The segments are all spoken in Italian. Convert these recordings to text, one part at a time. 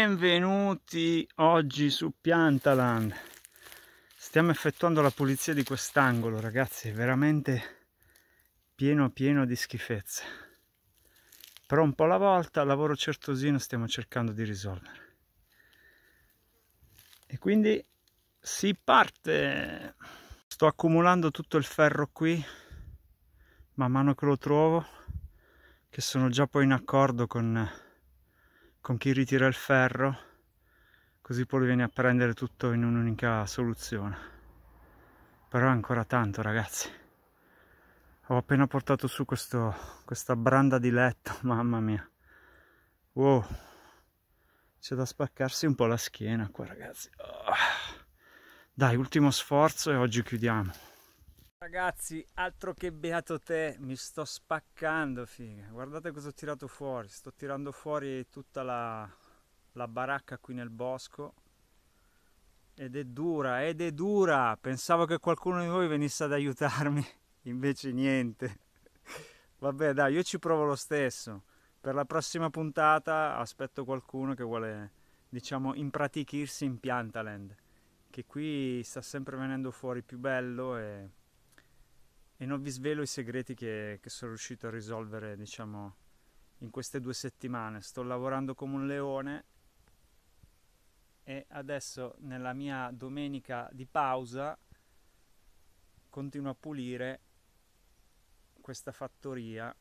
Benvenuti oggi su Piantaland. Stiamo effettuando la pulizia di quest'angolo, ragazzi, veramente pieno pieno di schifezze. Però un po' alla volta, lavoro certosino, stiamo cercando di risolvere. E quindi si parte! Sto accumulando tutto il ferro qui, man mano che lo trovo, che sono già poi in accordo con con chi ritira il ferro così poi viene a prendere tutto in un'unica soluzione però è ancora tanto ragazzi ho appena portato su questo, questa branda di letto mamma mia wow c'è da spaccarsi un po' la schiena qua ragazzi ah. dai ultimo sforzo e oggi chiudiamo Ragazzi, altro che beato te, mi sto spaccando, figa. Guardate cosa ho tirato fuori. Sto tirando fuori tutta la, la baracca qui nel bosco. Ed è dura, ed è dura. Pensavo che qualcuno di voi venisse ad aiutarmi, invece niente. Vabbè, dai, io ci provo lo stesso. Per la prossima puntata aspetto qualcuno che vuole, diciamo, impratichirsi in Piantaland. Che qui sta sempre venendo fuori più bello e e non vi svelo i segreti che, che sono riuscito a risolvere, diciamo, in queste due settimane. Sto lavorando come un leone e adesso nella mia domenica di pausa continuo a pulire questa fattoria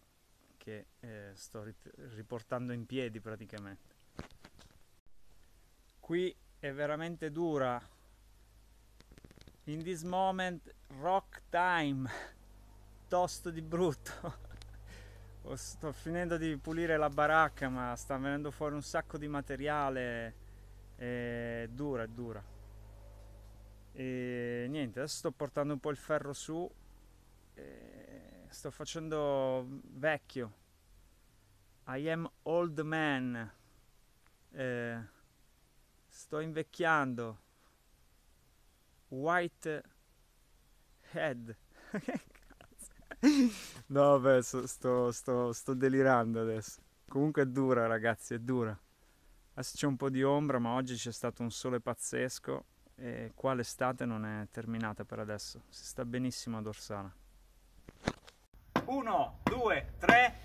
che eh, sto riportando in piedi praticamente. Qui è veramente dura. In this moment rock time piuttosto di brutto sto finendo di pulire la baracca ma sta venendo fuori un sacco di materiale e dura è dura e niente adesso sto portando un po' il ferro su sto facendo vecchio I am old man eh, sto invecchiando white head no, beh, sto, sto, sto, sto delirando adesso. Comunque è dura, ragazzi, è dura. Adesso c'è un po' di ombra, ma oggi c'è stato un sole pazzesco e qua l'estate non è terminata per adesso. Si sta benissimo a Dorsana. 1, 2, 3.